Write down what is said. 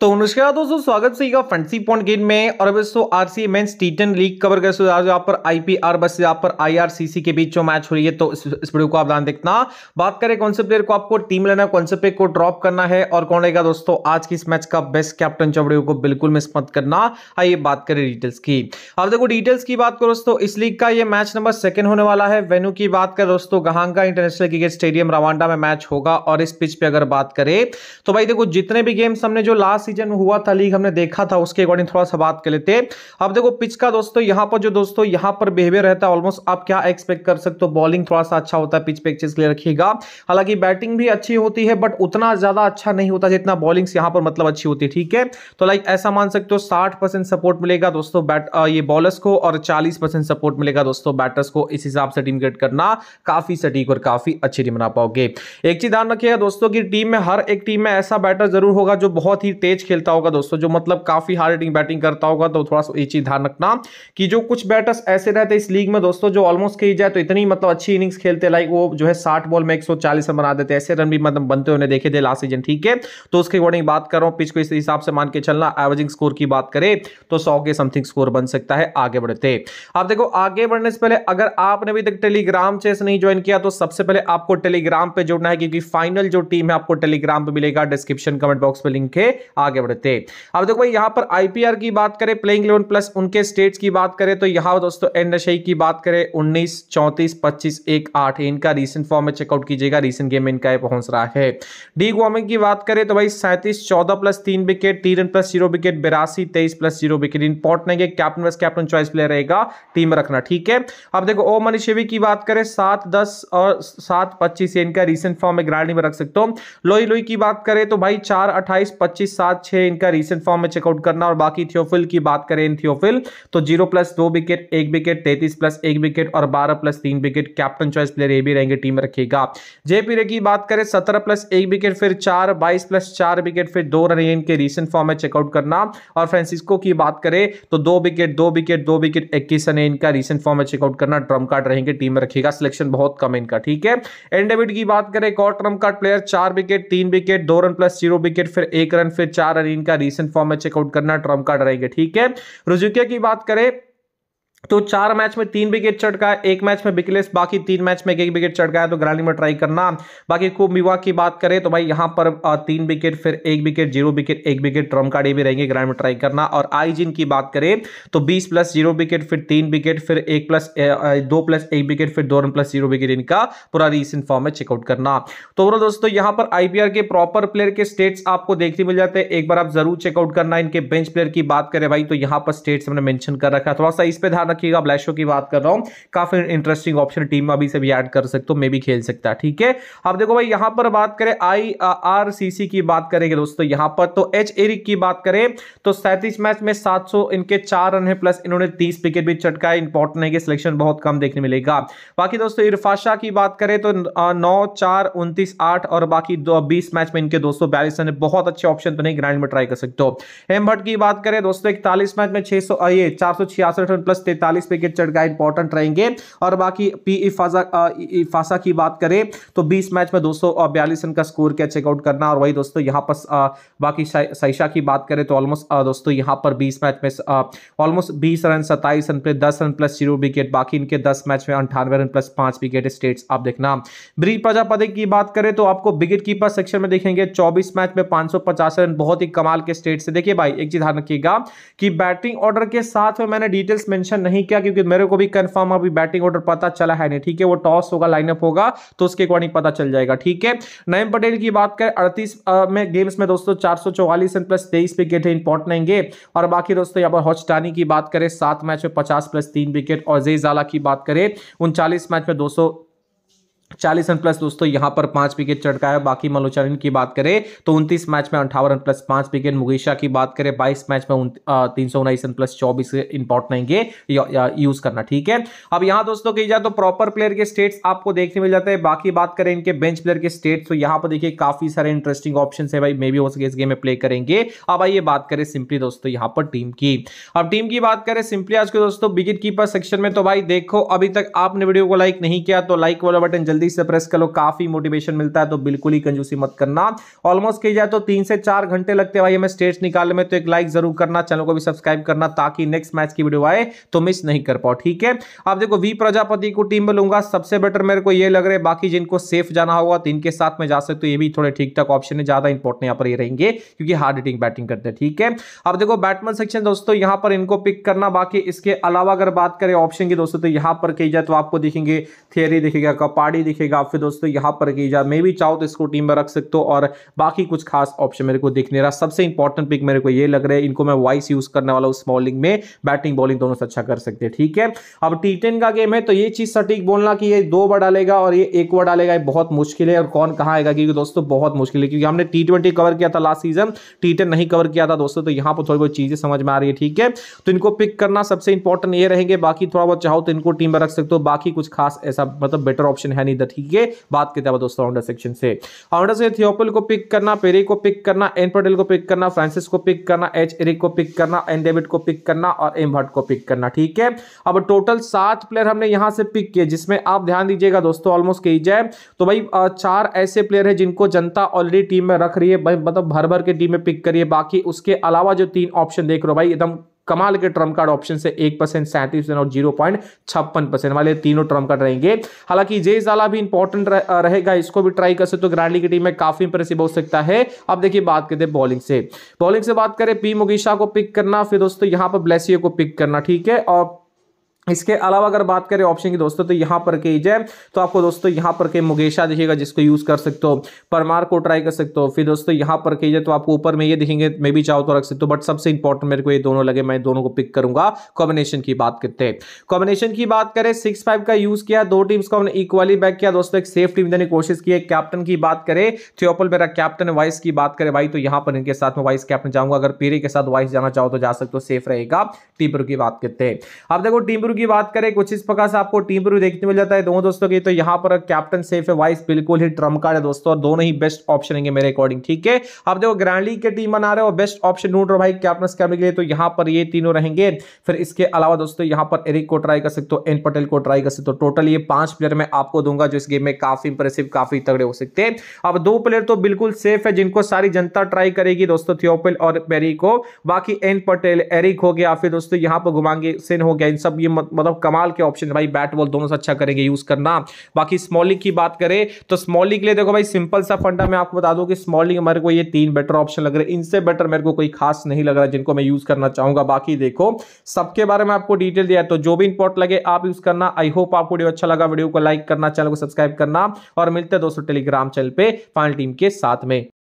तो नमस्कार दोस्तों स्वागत सीखा फंटसी पॉइंट गेम में और अब दोस्तों RCA men's T ten league cover कर आज यहाँ पर आईपीआर बस यहाँ पर आईआरसीसी के बीच जो मैच हो रही है तो इस, इस वीडियो को आप ध्यान देखना बात करें कौन से प्लेयर को आपको टीम लेना है कौन से प्लेयर को ड्रॉप करना है और कौन रहेगा दोस्तों आज की इस मैच का बेस्ट कैप्टन चौबड़ियों को बिल्कुल मिस मत करना आइए बात करें डिटेल्स की अब देखो डिटेल्स की बात करो दोस्तों इस लीग का ये मैच नंबर सेकंड होने वाला है वेन्यू की बात करें दोस्तों Gahanga international cricket stadium Rwanda में मैच होगा और इस पिच पर अगर बात करें तो भाई देखो जितने भी गेम्स हमने जो लास्ट सीजन में हुआ था लीग हमने देखा था उसके अकॉर्डिंग थोड़ा सा बात कर लेते अब देखो पिच का दोस्तों यहाँ पर जो दोस्तों यहाँ पर बिहेवियर रहता है ऑलमोस्ट आप क्या एक्सपेक्ट कर सकते हो बॉलिंग थोड़ा सा अच्छा होता है पिच पे एक चीज लिए रखिएगा हालांकि बैटिंग भी अच्छी होती है बट उतना ज्यादा अच्छा नहीं होता जितना बॉलिंग यहाँ पर मतलब अच्छी होती है ठीक है तो लाइक ऐसा मान सकते हो साठ सपोर्ट मिलेगा दोस्तों बैट ये बॉलर्स को और चालीस सपोर्ट मिलेगा दोस्तों बैटर्स को इस हिसाब से टीम क्रिएट करना काफी सटीक और काफी अच्छी टीम बना पाओगे एक चीज ध्यान रखिएगा दोस्तों की टीम में हर एक टीम में ऐसा बैटर जरूर होगा जो बहुत ही तेज तेज खेलता होगा दोस्तों जो मतलब काफी हार्ड बैटिंग करता होगा तो थोड़ा सा ये चीज ध्यान रखना कि जो कुछ बैटर्स ऐसे रहते इस लीग में दोस्तों जो ऑलमोस्ट कही जाए तो इतनी मतलब अच्छी इनिंग्स खेलते लाइक वो जो है साठ बॉल में एक रन बना देते ऐसे रन भी मतलब बनते उन्हें देखे थे लास्ट सीजन ठीक है तो उसके अकॉर्डिंग बात कर रहा हूँ पिच को इस हिसाब से मान के चलना एवरेजिंग स्कोर की बात करें तो सौ के समथिंग स्कोर बन सकता है आगे बढ़ते आप देखो आगे बढ़ने से पहले अगर आपने अभी तक टेलीग्राम चेस नहीं ज्वाइन किया तो सबसे पहले आपको टेलीग्राम पे जुड़ना है क्योंकि फाइनल जो टीम है आपको टेलीग्राम पे मिलेगा डिस्क्रिप्शन कमेंट बॉक्स पे लिंक है आगे बढ़ते अब देखो भाई यहाँ पर आईपीआर की बात करें प्लेइंग इलेवन प्लस उनके स्टेट्स की बात करें तो यहाँ दोस्तों एन नशई की बात करें उन्नीस चौंतीस पच्चीस एक आठ इनका रिसेंट फॉर्म में चेकआउट कीजिएगा रिसेंट गेम में इनका पहुंच रहा है डी गोमिंग की बात करें तो भाई सैंतीस चौदह प्लस तीन विकेट तीन रन प्लस जीरो विकेट बिरासी तेईस प्लस जीरो विकेट इंपॉर्टेंट है captain vice captain choice player रहेगा टीम रखना ठीक है अब देखो ओ मनीषेवी की बात करें सात दस और सात पच्चीस इनका रिसेंट फॉर्म में ग्रांडी में रख सकते हो लोई लोई की बात करें तो भाई चार अट्ठाईस पच्चीस सात लाख छः इनका रिसेंट फॉर्म में चेकआउट करना और बाकी थियोफिल की बात करें इन थियोफिल तो जीरो प्लस दो विकेट एक विकेट तैतीस प्लस एक विकेट और बारह प्लस तीन विकेट कैप्टन चॉइस प्लेयर ये भी रहेंगे टीम में रखेगा जेपी रे की बात करें सत्रह प्लस एक विकेट फिर चार बाईस प्लस चार विकेट फिर दो रन इनके रिसेंट फॉर्म में चेकआउट करना और फ्रांसिस्को की बात करें तो दो विकेट दो विकेट दो विकेट इक्कीस रन इनका रिसेंट फॉर्म में चेकआउट करना ट्रम कार्ड रहेंगे टीम में रखेगा सिलेक्शन बहुत कम इनका ठीक है एंड डेविड की बात करें एक और ट्रम कार्ड प्लेयर चार विकेट तीन विकेट दो रन प्लस जीरो विकेट फिर एक रन फिर चार रन इनका रिसेंट फॉर्म में चेकआउट करना ट्रम्प कार्ड रहेंगे ठीक है रुजुकिया की बात करें तो चार मैच में तीन विकेट चटका एक मैच में बिकलेस बाकी तीन मैच में एक विकेट चटका है तो ग्राली में ट्राई करना बाकी कुंभिवा की बात करें तो भाई यहां पर तीन विकेट फिर एक विकेट जीरो विकेट एक विकेट ट्रम कार्ड ये भी रहेंगे ग्राउंड में ट्राई करना और आईजिन की बात करें तो बीस प्लस जीरो विकेट फिर तीन विकेट फिर एक प्लस दो प्लस एक विकेट फिर दो रन प्लस जीरो विकेट इनका पूरा रिसेंट फॉर्म में चेकआउट करना तो बोलो दोस्तों यहां पर आईपीआर के प्रॉपर प्लेयर के स्टेट्स आपको देखने मिल जाते हैं एक बार आप जरूर चेकआउट करना इनके बेंच प्लेयर की बात करें भाई तो यहां पर स्टेट्स हमने मैंशन कर रखा थोड़ा सा इस पर ध्यान रखिएगा ब्लैशो की बात कर रहा हूँ काफी इंटरेस्टिंग ऑप्शन टीम में अभी से भी ऐड कर सकते हो मे भी खेल सकता है ठीक है अब देखो भाई यहाँ पर बात करें आई आर सी सी की बात करेंगे दोस्तों यहाँ पर तो एच एरिक की बात करें तो सैंतीस मैच में सात इनके चार रन है प्लस इन्होंने तीस विकेट भी चटकाए इंपॉर्टेंट है कि सिलेक्शन बहुत कम देखने मिलेगा बाकी दोस्तों इरफाशा की बात करें तो uh, नौ चार उनतीस आठ और बाकी दो बीस मैच में इनके दोस्तों बयालीस रन बहुत अच्छे ऑप्शन तो नहीं ग्राइंड में ट्राई कर सकते हो हेम भट्ट की बात करें दोस्तों इकतालीस मैच में छह ये चार सौ छियासठ रन प्लस तैंतालीस विकेट चटका इंपॉर्टेंट रहेंगे और बाकी पी इफासा की बात करें तो बीस मैच में दो रन का स्कोर क्या चेकआउट करना और वही दोस्तों यहाँ पर बाकी सैशा की बात करें तो ऑलमोस्ट दोस्तों यहाँ पर बीस मैच में ऑलमोस्ट बीस रन सत्ताईस रन पे दस रन प्लस जीरो विकेट बाकी इनके दस मैच में अंठानवे रन प्लस पांच विकेट स्टेट्स आप देखना ब्रिज प्रजापति की बात करें तो आपको विकेट कीपर सेक्शन में देखेंगे चौबीस मैच में पांच रन बहुत ही कमाल के स्टेट से देखिए भाई एक चीज ध्यान रखिएगा कि बैटिंग ऑर्डर के साथ में मैंने डिटेल्स मेंशन नहीं किया क्योंकि मेरे को भी कंफर्म अभी बैटिंग ऑर्डर पता चला है नहीं ठीक है वो टॉस होगा लाइनअप होगा तो उसके अकॉर्डिंग पता चल जाएगा ठीक है नयम पटेल की बात करें अड़तीस में गेम्स में दोस्तों चार सौ चौवालीस रन प्लस तेईस विकेट है इंपॉर्टेंट है और बाकी दोस्तों यहाँ पर हॉस्टानी की बात करें सात मैच में पचास प्लस तीन विकेट और जय की बात करें उनचालीस मैच में दो चालीस रन प्लस दोस्तों यहां पर पांच विकेट है बाकी मलोचरन की बात करें तो उनतीस मैच में अंठावन रन प्लस पांच विकेट मुगेशा की बात करें बाईस मैच में तीन सौ उन्नीस रन प्लस चौबीस इंपॉर्ट रहेंगे यूज करना ठीक है अब यहां दोस्तों की जाए तो प्रॉपर प्लेयर के स्टेट्स आपको देखने मिल जाते हैं बाकी बात करें इनके बेंच प्लेयर के स्टेट्स तो यहां पर देखिए काफी सारे इंटरेस्टिंग ऑप्शन है भाई मे भी हो सके इस गेम में प्ले करेंगे अब आइए बात करें सिंपली दोस्तों यहां पर टीम की अब टीम की बात करें सिंपली आज के दोस्तों विकेट कीपर सेक्शन में तो भाई देखो अभी तक आपने वीडियो को लाइक नहीं किया तो लाइक वाला बटन जल्दी जल्दी से प्रेस कर लो काफी मोटिवेशन मिलता है तो बिल्कुल ही कंजूसी मत करना ऑलमोस्ट कही जाए तो तीन से चार घंटे लगते हैं भाई हमें स्टेट्स निकालने में तो एक लाइक जरूर करना चैनल को भी सब्सक्राइब करना ताकि नेक्स्ट मैच की वीडियो आए तो मिस नहीं कर पाओ ठीक है अब देखो वी प्रजापति को टीम में लूंगा सबसे बेटर मेरे को ये लग रहा है बाकी जिनको सेफ जाना होगा तो इनके साथ में जा सकते हो ये भी थोड़े ठीक ठाक ऑप्शन है ज्यादा इंपॉर्टेंट यहाँ पर ये रहेंगे क्योंकि हार्ड हिटिंग बैटिंग करते हैं ठीक है अब देखो बैटमैन सेक्शन दोस्तों यहाँ पर इनको पिक करना बाकी इसके अलावा अगर बात करें ऑप्शन की दोस्तों तो यहाँ पर कही जाए तो आपको देखेंगे थियरी देखेगा कपाड़ी दिखेगा आप फिर दोस्तों यहाँ पर कीजिए मैं भी चाहो तो इसको टीम में रख सकते हो और बाकी कुछ खास ऑप्शन मेरे को दिख नहीं रहा सबसे इंपॉर्टेंट पिक मेरे को ये लग रहा है इनको मैं वाइस यूज करने वाला हूँ स्मॉलिंग में बैटिंग बॉलिंग दोनों से अच्छा कर सकते हैं ठीक है अब टी का गेम है तो ये चीज सटीक बोलना कि ये दो बार डालेगा और ये एक बार डालेगा ये बहुत मुश्किल है और कौन कहाँ आएगा क्योंकि दोस्तों बहुत मुश्किल है क्योंकि हमने टी कवर किया था लास्ट सीजन टी नहीं कवर किया था दोस्तों तो यहाँ पर थोड़ी बहुत चीजें समझ में आ रही है ठीक है तो इनको पिक करना सबसे इंपॉर्टेंट ये रहेंगे बाकी थोड़ा बहुत चाहो तो इनको टीम में रख सकते हो बाकी कुछ खास ऐसा मतलब बेटर ऑप्शन है नहीं इधर ठीक है बात करते हैं दोस्तों ऑनडा सेक्शन से ऑनडा से थियोपल को पिक करना पेरी को पिक करना एन पटेल को पिक करना फ्रांसिस को पिक करना एच एरिक को पिक करना एन डेविड को पिक करना और एम भट्ट को पिक करना ठीक है अब टोटल सात प्लेयर हमने यहां से पिक किए जिसमें आप ध्यान दीजिएगा दोस्तों ऑलमोस्ट कही जाए तो भाई चार ऐसे प्लेयर है जिनको जनता ऑलरेडी टीम में रख रही है मतलब भर भर के टीम में पिक करिए बाकी उसके अलावा जो तीन ऑप्शन देख रहे हो भाई एकदम कमाल के ट्रम्प कार्ड ऑप्शन से एक परसेंट सैंतीस परसेंट और जीरो पॉइंट छप्पन परसेंट वाले तीनों ट्रम्प कार्ड रहेंगे हालांकि जे जाला भी इंपॉर्टेंट रहेगा इसको भी ट्राई कर सकते हो तो ग्रैंडली की टीम में काफी इंप्रेसिव हो सकता है अब देखिए बात करते हैं बॉलिंग से बॉलिंग से बात करें पी मुगीशा को पिक करना फिर दोस्तों यहां पर ब्लेसियो को पिक करना ठीक है और इसके अलावा अगर बात करें ऑप्शन की दोस्तों तो यहाँ पर के जय तो आपको दोस्तों यहाँ पर के मुगेशा दिखेगा जिसको यूज कर सकते हो परमार को ट्राई कर सकते हो फिर दोस्तों यहाँ पर के जय तो आपको ऊपर में ये दिखेंगे मैं भी चाहो तो रख सकते हो बट सबसे इंपॉर्टेंट मेरे को ये दोनों लगे मैं दोनों को पिक करूंगा कॉम्बिनेशन की बात करते हैं कॉम्बिनेशन की बात करें सिक्स फाइव का यूज किया दो टीम्स को हमने इक्वली बैक किया दोस्तों एक सेफ टीम देने की कोशिश की है कैप्टन की बात करें थियोपल मेरा कैप्टन वाइस की बात करें भाई तो यहाँ पर इनके साथ में वाइस कैप्टन जाऊंगा अगर पीरे के साथ वाइस जाना चाहो तो जा सकते हो सेफ रहेगा टीमपुर की बात करते हैं अब देखो टीमपुर की बात करें कुछ इस प्रकार से आपको टीम पर भी देखने मिल जाता है दोनों दोस्तों की तो यहाँ पर कैप्टन सेफ है वाइस बिल्कुल ही ट्रम कार्ड है दोस्तों और दोनों ही बेस्ट ऑप्शन है मेरे अकॉर्डिंग ठीक है आप देखो ग्रैंड लीग के टीम बना रहे हो बेस्ट ऑप्शन ढूंढ रहे भाई कैप्टन करने के लिए तो यहाँ पर ये तीनों रहेंगे फिर इसके अलावा दोस्तों यहाँ पर एरिक को ट्राई कर सकते हो एन पटेल को ट्राई कर सकते हो टोटल ये पांच प्लेयर मैं आपको दूंगा जो इस गेम में काफी इंप्रेसिव काफी तगड़े हो सकते हैं अब दो प्लेयर तो बिल्कुल सेफ है जिनको सारी जनता ट्राई करेगी दोस्तों थियोपिल और पेरी को बाकी एन पटेल एरिक हो गया फिर दोस्तों यहाँ पर घुमांगे सिन हो गया इन सब ये मतलब कमाल के ऑप्शन है भाई बैट बॉल दोनों से अच्छा करेंगे यूज करना बाकी स्मॉलिंग की बात करें तो स्मॉलिंग के लिए देखो भाई सिंपल सा फंडा मैं आपको बता दूं कि स्मॉलिंग हमारे को ये तीन बेटर ऑप्शन लग रहे हैं इनसे बेटर मेरे को कोई खास नहीं लग रहा जिनको मैं यूज करना चाहूंगा बाकी देखो सबके बारे में आपको डिटेल दिया तो जो भी इंपॉर्ट लगे आप यूज करना आई होप आपको वीडियो अच्छा लगा वीडियो को लाइक करना चैनल को सब्सक्राइब करना और मिलते हैं दोस्तों टेलीग्राम चैनल पे फाइनल टीम के साथ में